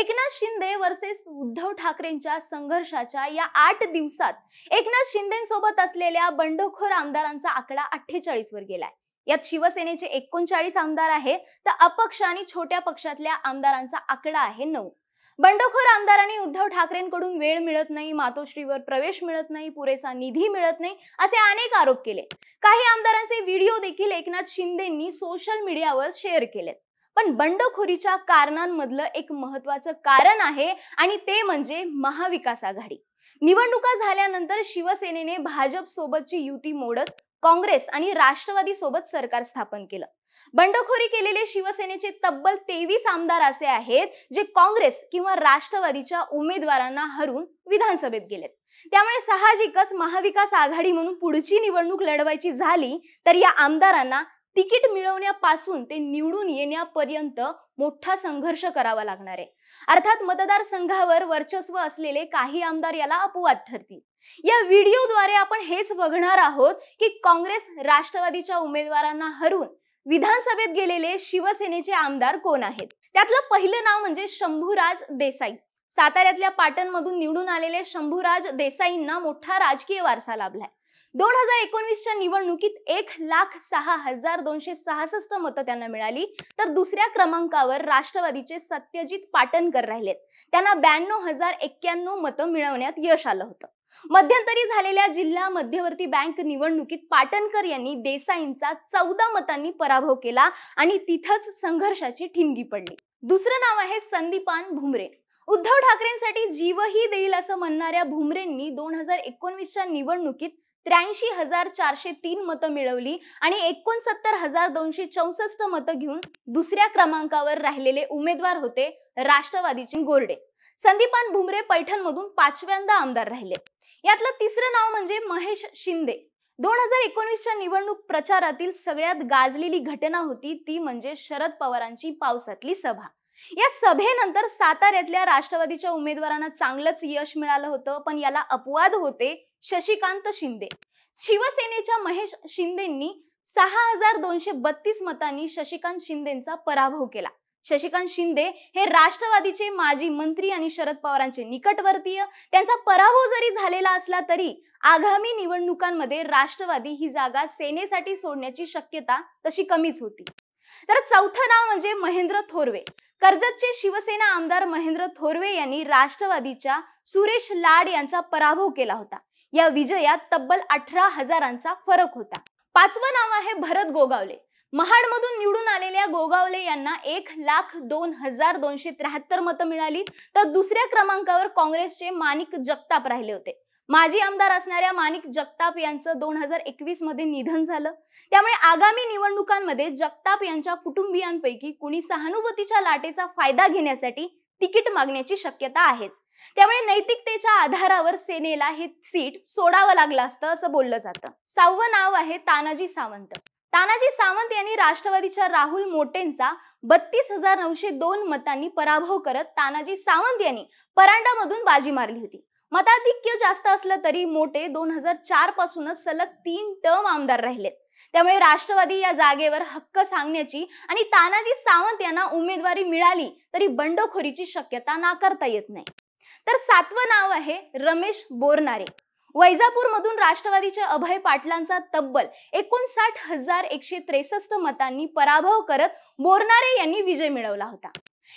Eknath Shinde versus Uddhav ठाकरेंच्या संघर्षाच्या या आठ दिवसात एकनाथ शिंदेसोबत असलेल्या बंडखोर आमदारांचा आकडा अठ्ठेचाळीस वर गेलाय यात शिवसेनेचे एकोणचाळीस आमदार आहेत तर अपक्ष आणि छोट्या पक्षातल्या आमदारांचा आकडा आहे नऊ बंडखोर आमदारांनी उद्धव ठाकरेंकडून वेळ मिळत नाही मातोश्रीवर प्रवेश मिळत नाही पुरेसा निधी मिळत नाही असे अनेक आरोप केले काही आमदारांचे व्हिडिओ देखील एकनाथ शिंदेंनी सोशल मीडियावर शेअर केलेत पण बंडखोरीच्या कारणांमधलं एक महत्वाचं कारण आहे आणि ते म्हणजे महाविकास आघाडी निवडणुका झाल्यानंतर शिवसेनेने भाजप सोबतची युती मोडत काँग्रेस आणि राष्ट्रवादी सोबत सरकार स्थापन केलं बंडखोरी केलेले शिवसेनेचे तब्बल तेवीस आमदार असे आहेत जे काँग्रेस किंवा राष्ट्रवादीच्या उमेदवारांना हरून विधानसभेत गेलेत त्यामुळे साहजिकच महाविकास आघाडी म्हणून पुढची निवडणूक लढवायची झाली तर या आमदारांना तिकीट मिळवण्यापासून ते निवडून येण्यापर्यंत मोठा संघर्ष करावा लागणार आहे अर्थात मतदारसंघावर वर्चस्व असलेले काही आमदार याला अपवाद ठरतील या व्हिडिओद्वारे आपण हेच बघणार आहोत की काँग्रेस राष्ट्रवादीच्या उमेदवारांना हरून विधानसभेत गेलेले शिवसेनेचे आमदार कोण आहेत त्यातलं पहिलं नाव म्हणजे शंभूराज देसाई साताऱ्यातल्या पाटणमधून निवडून आलेले शंभूराज देसाईंना मोठा राजकीय वारसा लाभलाय दोन हजार एकोणवीसच्या निवडणुकीत एक लाख सहा हजार दोनशे सहासष्ट मतं त्यांना मिळाली तर दुसऱ्या क्रमांकावर राष्ट्रवादीचे सत्यजित पाटणकर राहिलेत त्यांना ब्याण्णव हजार एक्क्याण्णव मतं मिळवण्यात यश आलं होतं मध्यंतरी झालेल्या जिल्हा मध्यवर्ती बँक निवडणुकीत पाटणकर यांनी देसाईंचा चौदा मतांनी पराभव केला आणि तिथंच संघर्षाची ठिणगी पडली दुसरं नाव आहे संदीपान भुमरे उद्धव ठाकरेंसाठी जीवही देईल असं म्हणणाऱ्या भुमरेंनी दोन हजार एकोणवीसच्या निवडणुकीत त्र्याऐंशी हजार चारशे तीन मतं मिळवली आणि एकोणसत्तर हजार दोनशे चौसष्ट मतं घेऊन दुसऱ्या क्रमांकावर राहिलेले उमेदवार होते राष्ट्रवादीचे गोरडे संदीपान भुमरे पैठणमधून पाचव्यांदा आमदार राहिले यातलं तिसरं नाव म्हणजे महेश शिंदे दोन हजार एकोणीसच्या निवडणूक प्रचारातील सगळ्यात गाजलेली घटना होती ती म्हणजे शरद पवारांची पावसातली सभा या सभेनंतर साताऱ्यातल्या राष्ट्रवादीच्या उमेदवारांना चांगलंच यश मिळालं होतं पण याला अपवाद होते शशिकांत शिंदे शिवसेनेच्या महेश शिंदेंनी सहा हजार दोनशे बत्तीस मतांनी शशिकांत शिंदेचा पराभव केला शशिकांत शिंदे हे राष्ट्रवादीचे माजी मंत्री आणि शरद पवारांचे निकटवर्तीय त्यांचा पराभव जरी झालेला असला तरी आगामी निवडणुकांमध्ये राष्ट्रवादी ही जागा सेनेसाठी सोडण्याची शक्यता तशी कमीच होती तर चौथं नाव म्हणजे महेंद्र थोरवे कर्जतचे शिवसेना आमदार महेंद्र थोरवे यांनी राष्ट्रवादीच्या सुरेश लाड यांचा पराभव केला होता या विजयात तब्बल अठरा हजारांचा फरक होता पाचवं नाव आहे भरत गोगावले महाडमधून निवडून आलेल्या गोगावले यांना एक लाख दोन हजार दोनशे त्र्याहत्तर मतं मिळाली तर दुसऱ्या क्रमांकावर काँग्रेसचे माणिक जगताप राहिले होते माजी आमदार असणाऱ्या माणिक जगताप यांचं दोन हजार एकवीस मध्ये निधन झालं त्यामुळे आगामी निवडणुकांमध्ये जगताप यांच्या कुटुंबियांपैकी कुणी सहानुभूतीच्या लाटेचा फायदा घेण्यासाठी तिकीट मागण्याची शक्यता आहेच त्यामुळे नैतिकतेच्या आधारावर सेनेला हे सीट सोडावं लागलं असतं असं बोललं जातं सहावं नाव आहे तानाजी सावंत तानाजी सावंत यांनी राष्ट्रवादीच्या राहुल मोटेंचा बत्तीस हजार नऊशे दोन मतांनी पराभव करत तानाजी सावंत यांनी परांडामधून बाजी मारली होती मताधिक्य जास्त असलं तरी मोठे दोन हजार चार पासूनच सलग तीन टर्म आमदार राहिलेत त्यामुळे राष्ट्रवादी या जागेवर हक्क सांगण्याची आणि तानाजी सावंत यांना उमेदवारी मिळाली तरी बंडखोरीची शक्यता नाकारता येत नाही तर सातवं नाव आहे रमेश बोरनारे वैजापूर मधून राष्ट्रवादीच्या अभय पाटलांचा तब्बल एकोणसाठ हजार एकशे त्रेसष्ट मतांनी पराभव करत बोरनारे यांनी विजय मिळवला होता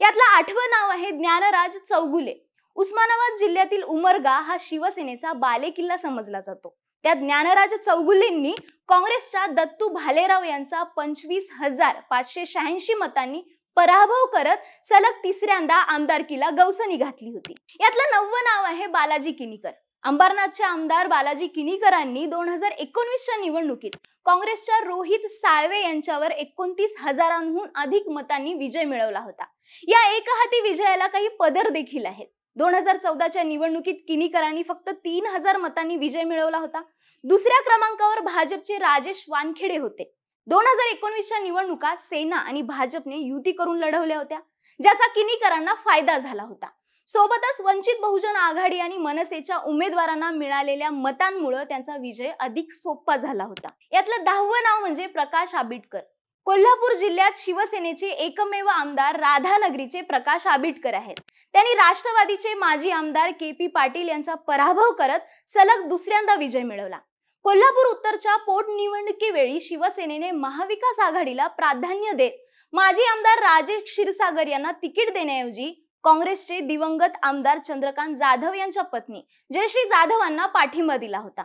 यातलं आठवं नाव आहे ज्ञानराज चौगुले उस्मानाबाद जिल्ह्यातील उमरगा हा शिवसेनेचा बालेकिल्ला समजला जातो त्या ज्ञानराज चौगुलेंनी काँग्रेसच्या दत्तू भालेराव यांचा पंचवीस हजार पाचशे शहाऐंशी मतांनी पराभव करत सलग तिसऱ्यांदा आमदारकीला गवसणी घातली होती यातलं नववं नाव आहे बालाजी किनीकर अंबरनाथचे आमदार बालाजी किनीकरांनी दोन हजार एकोणवीसच्या निवडणुकीत काँग्रेसच्या रोहित साळवे यांच्यावर एकोणतीस हजारांहून अधिक मतांनी विजय मिळवला होता या एकहाती विजयाला काही पदर देखील आहेत दोन हजार चौदाच्या निवडणुकीत किनीकरांनी फक्त तीन हजार मतांनी विजय मिळवला होता दुसऱ्या क्रमांकावर भाजपचे राजेश वानखेडे होते दोन हजार एकोणवीसच्या निवडणुका सेना आणि भाजपने युती करून लढवल्या होत्या ज्याचा किनीकरांना फायदा झाला होता सोबतच वंचित बहुजन आघाडी आणि मनसेच्या उमेदवारांना मिळालेल्या मतांमुळे त्यांचा विजय अधिक सोपा झाला होता यातलं दहावं नाव म्हणजे प्रकाश आंबेडकर कोल्हापूर जिल्ह्यात शिवसेनेचे एकमेव आमदार राधानगरीचे प्रकाश आबिटकर आहेत त्यांनी राष्ट्रवादीचे माजी आमदार के पी पाटील यांचा पराभव करत सलग दुसऱ्यांदा विजय मिळवला कोल्हापूर उत्तरच्या पोटनिवडणुकीवेळी शिवसेनेने महाविकास आघाडीला प्राधान्य देत माजी आमदार राजे क्षीरसागर यांना तिकीट देण्याऐवजी काँग्रेसचे दिवंगत आमदार चंद्रकांत जाधव यांच्या पत्नी जयश्री जाधवांना पाठिंबा दिला होता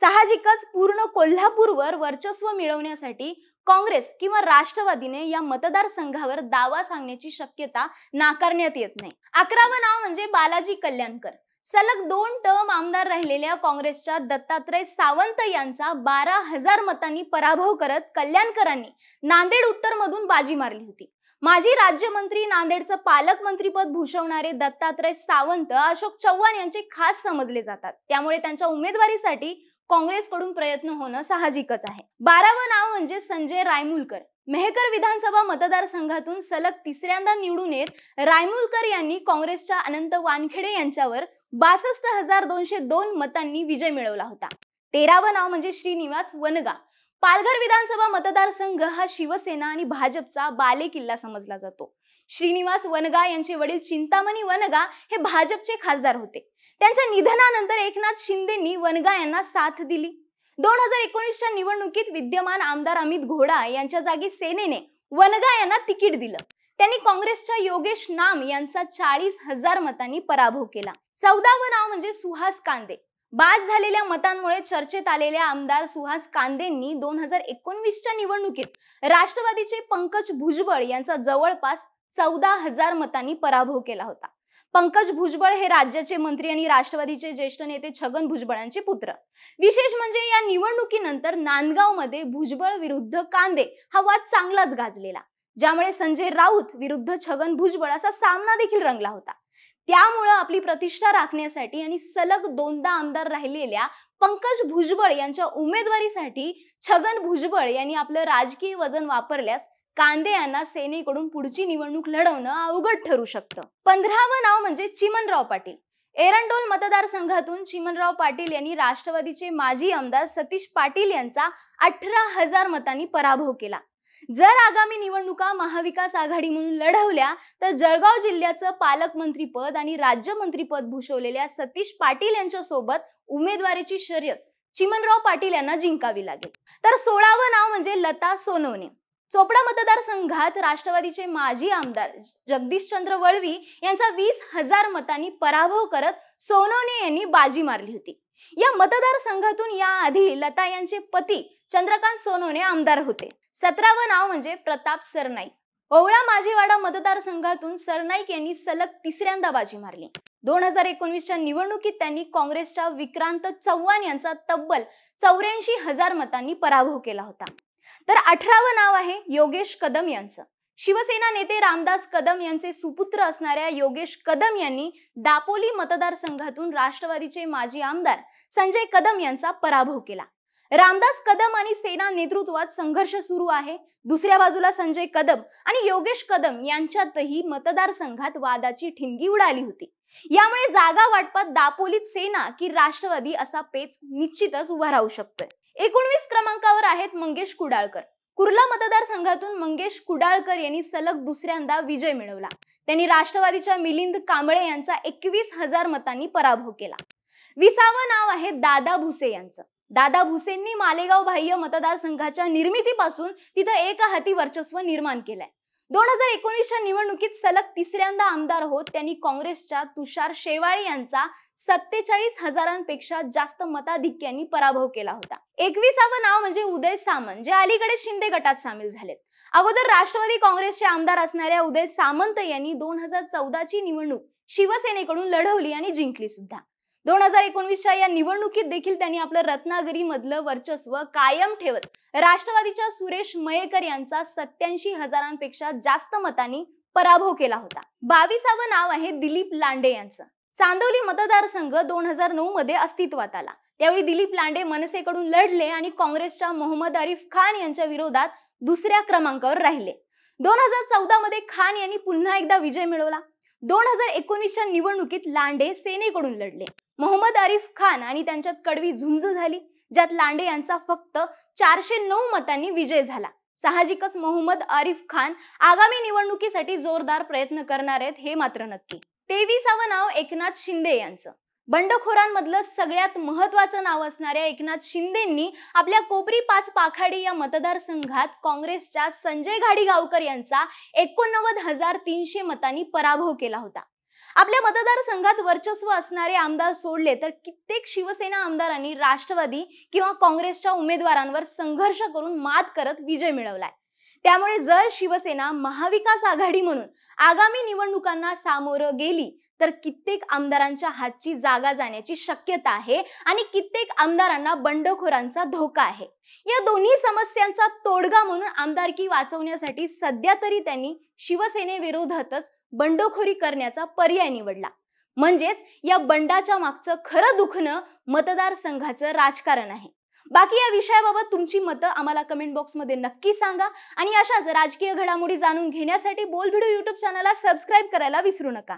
साहजिकच पूर्ण कोल्हापूरवर वर्चस्व मिळवण्यासाठी काँग्रेस किंवा राष्ट्रवादीने या मतदारसंघावर दावा सांगण्याची शक्यता नाकारण्यात येत नाही अकरावं नाव म्हणजे बालाजी कल्याणकर सलग दोन टर्म आमदार राहिलेल्या काँग्रेसच्या दत्तात्रय सावंत यांचा बारा हजार मतांनी पराभव करत कल्याणकरांनी नांदेड उत्तरमधून बाजी मारली होती माजी राज्यमंत्री नांदेडचं पालकमंत्रीपद भूषवणारे दत्तात्रय सावंत अशोक चव्हाण यांचे खास समजले जातात त्यामुळे त्यांच्या उमेदवारीसाठी काँग्रेसकडून प्रयत्न होणं साहजिकच आहे बारावं नाव म्हणजे संजय रायमुलकर मेहकर विधानसभा मतदारसंघातून सलग तिसऱ्यांदा निवडून येत रायमुलकर यांनी काँग्रेसच्या अनंत वानखेडे यांच्यावर बासष्ट हजार दोनशे दोन मतांनी विजय मिळवला होता तेरावं नाव म्हणजे श्रीनिवास वनगा पालघर विधानसभा मतदारसंघ हा शिवसेना आणि भाजपचा बालेकिल्ला समजला जातो श्रीनिवास वनगा यांचे वडील चिंतामणी वनगा हे भाजपचे खासदार होते त्यांच्या निधनानंतर एकनाथ शिंदेनी वनगा यांना साथ दिली दोन हजार एकोणीसच्या निवडणुकीत विद्यमान आमदार अमित घोडा यांच्या जागी सेनेने वनगा यांना तिकीट दिलं त्यांनी काँग्रेसच्या योगेश नाम यांचा चाळीस हजार मतांनी पराभव केला चौदावं नाव म्हणजे सुहास कांदे बाद झालेल्या मतांमुळे चर्चेत आलेल्या आमदार सुहास कांदेंनी दोन हजार एकोणवीसच्या निवडणुकीत राष्ट्रवादीचे पंकज भुजबळ यांचा जवळपास चौदा हजार मतांनी पराभव केला होता पंकज भुजबळ हे राज्याचे मंत्री आणि राष्ट्रवादीचे ज्येष्ठ नेते छगन भुजबळांचे पुत्र विशेष म्हणजे या निवडणुकीनंतर नांदगावमध्ये भुजबळ विरुद्ध कांदे हा वाद चांगलाच गाजलेला ज्यामुळे संजय राऊत विरुद्ध छगन भुजबळ असा सामना देखील रंगला होता त्यामुळं आपली प्रतिष्ठा राखण्यासाठी आणि सलग दोनदा आमदार राहिलेल्या पंकज भुजबळ यांच्या उमेदवारीसाठी छगन भुजबळ यांनी आपलं राजकीय वजन वापरल्यास कांदे यांना सेनेकडून पुढची निवडणूक लढवणं अवघड ठरू शकतं पंधरावं नाव म्हणजे चिमनराव पाटील एरंडोल मतदारसंघातून चिमनराव पाटील यांनी राष्ट्रवादीचे माजी आमदार सतीश पाटील यांचा अठरा हजार मतांनी पराभव केला जर आगामी निवडणुका महाविकास आघाडी म्हणून लढवल्या तर जळगाव जिल्ह्याचं पालकमंत्रीपद आणि राज्यमंत्रीपद भूषवलेल्या सतीश पाटील यांच्यासोबत उमेदवारीची शर्यत चिमनराव पाटील यांना जिंकावी लागेल तर सोळावं नाव म्हणजे लता सोनवणे चोपडा मतदारसंघात राष्ट्रवादीचे माजी आमदार जगदीशचंद्र वळवी यांचा वीस हजार मतांनी पराभव करत सोनवणे यांनी बाजी मारली होती या मतदारसंघातून याआधी लता यांचे पती चंद्रकांत सोनवणे आमदार होते सतरावं नाव म्हणजे प्रताप सरनाईक ओवळा माझेवाडा मतदारसंघातून सरनाईक यांनी सलग तिसऱ्यांदा बाजी मारली दोन हजार एकोणीसच्या निवडणुकीत त्यांनी काँग्रेसच्या विक्रांत चव्हाण यांचा तब्बल चौऱ्याऐंशी हजार मतांनी पराभव केला होता तर अठरावं नाव आहे योगेश कदम यांचं शिवसेना नेते रामदास कदम यांचे सुपुत्र असणाऱ्या योगेश कदम यांनी दापोली मतदारसंघातून राष्ट्रवादीचे माजी आमदार संजय कदम यांचा पराभव केला रामदास कदम आणि सेना नेतृत्वात संघर्ष सुरू आहे दुसऱ्या बाजूला संजय कदम आणि योगेश कदम यांच्यातही मतदारसंघात वादाची ठिणगी उडाली होती यामुळे जागा वाटपात दापोलीत सेना की राष्ट्रवादी असा पेच निश्चितच उभा राहू शकतोय एकोणवीस क्रमांकावर आहेत मंगेश कुडाळकर कुर्ला मतदारसंघातून मंगेश कुडाळकर यांनी सलग दुसऱ्यांदा विजय मिळवला त्यांनी राष्ट्रवादीच्या मिलिंद कांबळे यांचा एकवीस हजार मतांनी पराभव केला विसावं नाव आहे दादा भुसे यांचं दादा भुसेंनी मालेगाव बाह्य मतदारसंघाच्या निर्मितीपासून तिथं एक हाती वर्चस्व निर्माण केलंय दोन हजार एकोणीसच्या निवडणुकीत सलग तिसऱ्यांदा आमदार होत त्यांनी काँग्रेसच्या तुषार शेवाळे यांचा सत्तेचाळीस हजारांपेक्षा जास्त मताधिक्यांनी पराभव केला होता एकविसावं नाव म्हणजे उदय सामंत जे अलीकडे शिंदे गटात सामील झालेत अगोदर राष्ट्रवादी काँग्रेसचे आमदार असणाऱ्या उदय सामंत यांनी दोन हजार चौदाची निवडणूक शिवसेनेकडून लढवली आणि जिंकली सुद्धा दोन हजार एकोणवीसच्या या निवडणुकीत देखील त्यांनी आपलं रत्नागिरीमधलं वर्चस्व कायम ठेवत राष्ट्रवादीच्या सुरेश मयेकर यांचा सत्याऐंशी हजारांपेक्षा जास्त मतांनी पराभव केला होता बावीसावं नाव आहे दिलीप लांडे यांचं चांदोली मतदारसंघ दोन हजार नऊ मध्ये अस्तित्वात आला त्यावेळी दिलीप लांडे मनसेकडून लढले आणि काँग्रेसच्या मोहम्मद आरिफ खान यांच्या विरोधात दुसऱ्या क्रमांकावर राहिले दोन हजार चौदा मध्ये खान यांनी पुन्हा एकदा विजय मिळवला दोन हजार एकोणीसच्या निवडणुकीत लांडे सेनेकडून लढले मोहम्मद आरिफ खान आणि त्यांच्यात कडवी झुंज झाली ज्यात लांडे यांचा फक्त चारशे नऊ मतांनी विजय झाला साहजिकच मोहम्मद आरिफ खान आगामी निवडणुकीसाठी जोरदार प्रयत्न करणार आहेत हे मात्र नक्की तेविसावं नाव एकनाथ शिंदे यांचं बंडखोरांमधलं सगळ्यात महत्वाचं नाव असणाऱ्या एकनाथ शिंदेंनी आपल्या कोपरी पाच पाखाडी या मतदारसंघात काँग्रेसच्या संजय घाडीगावकर यांचा एकोणनव्वद हजार तीनशे मतांनी पराभव केला होता आपल्या मतदारसंघात वर्चस्व असणारे आमदार सोडले तर कित्येक शिवसेना आमदारांनी राष्ट्रवादी किंवा काँग्रेसच्या उमेदवारांवर संघर्ष करून मात करत विजय मिळवलाय त्यामुळे जर शिवसेना महाविकास आघाडी म्हणून आगामी निवडणुकांना सामोरं गेली तर कित्येक आमदारांच्या हातची जागा जाण्याची शक्यता आहे आणि कित्येक आमदारांना बंडखोरांचा धोका आहे या दोन्ही समस्यांचा तोडगा म्हणून आमदारकी वाचवण्यासाठी सध्या तरी त्यांनी शिवसेनेविरोधातच बंडखोरी करण्याचा पर्याय निवडला म्हणजेच या बंडाच्या मागचं खरं दुखणं मतदारसंघाचं राजकारण आहे बाकी या विषयाबाबत तुमची मतं आम्हाला कमेंट बॉक्समध्ये नक्की सांगा आणि अशाच राजकीय घडामोडी जाणून घेण्यासाठी बोल व्हिडिओ यूट्यूब चॅनलला सबस्क्राईब करायला विसरू नका